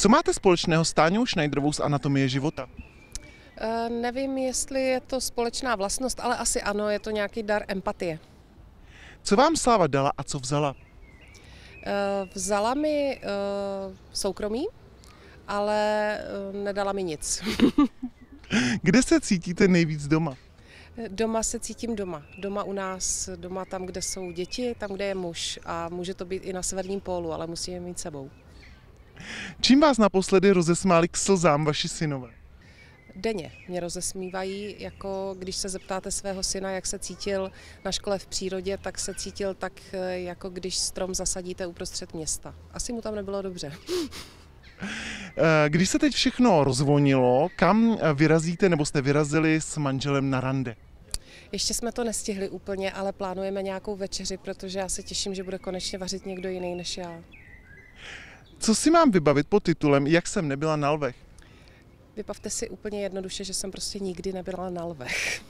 Co máte společného s Táňou Schneiderovou z Anatomie života? Eh, nevím, jestli je to společná vlastnost, ale asi ano, je to nějaký dar empatie. Co vám Sláva dala a co vzala? Eh, vzala mi eh, soukromí, ale nedala mi nic. Kde se cítíte nejvíc doma? Doma se cítím doma. Doma u nás, doma tam, kde jsou děti, tam, kde je muž. A může to být i na severním pólu, ale musíme mít sebou. Čím vás naposledy rozesmáli k slzám vaši synové? denně mě rozesmívají, jako když se zeptáte svého syna, jak se cítil na škole v přírodě, tak se cítil tak, eh, jako když strom zasadíte uprostřed města. Asi mu tam nebylo dobře. Eh, když se teď všechno rozvonilo, kam eh, vyrazíte nebo jste vyrazili s manželem na rande? Ještě jsme to nestihli úplně, ale plánujeme nějakou večeři, protože já se těším, že bude konečně vařit někdo jiný než já. Co si mám vybavit pod titulem Jak jsem nebyla na lvech? Vybavte si úplně jednoduše, že jsem prostě nikdy nebyla na lvech.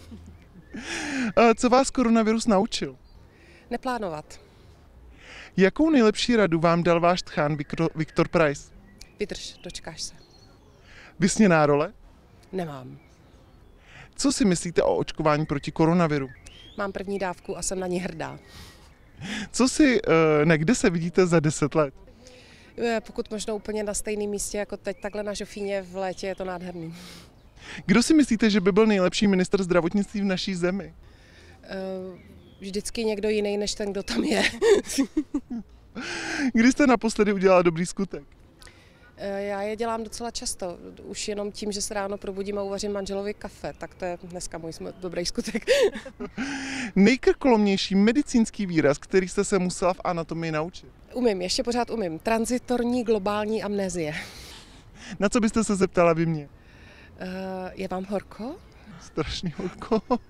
Co vás koronavirus naučil? Neplánovat. Jakou nejlepší radu vám dal váš tchán Viktor, Price? Vydrž, dočkáš se. Vysněná role? Nemám. Co si myslíte o očkování proti koronaviru? Mám první dávku a jsem na ní hrdá. Co si, eh, ne, kde se vidíte za deset let? Eh, pokud možno úplně na stejném místě jako teď takhle na Žofíně v létě, je to nádherný. Kdo si myslíte, že by byl nejlepší minister zdravotnictví v naší zemi? Eh, vždycky někdo jiný, než ten, kdo tam je. Kdy jste naposledy udělala dobrý skutek? Eh, já je dělám docela často. Už jenom tím, že se ráno probudím a uvařím manželovi kafe, tak to je dneska můj dobrý skutek. Nejkrkolomnější medicínský výraz, který jste se musela v anatomii naučit? Umím, ještě pořád umím. Transitorní globální amnézie. Na co byste se zeptala vy mě? Uh, je vám horko? Strašně horko.